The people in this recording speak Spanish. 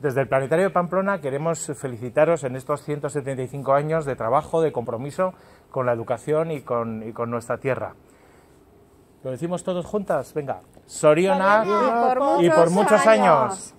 Desde el Planetario de Pamplona queremos felicitaros en estos 175 años de trabajo, de compromiso con la educación y con, nuestra tierra. ¿Lo decimos todos juntas? Venga. Soriona, y, por muchos, años.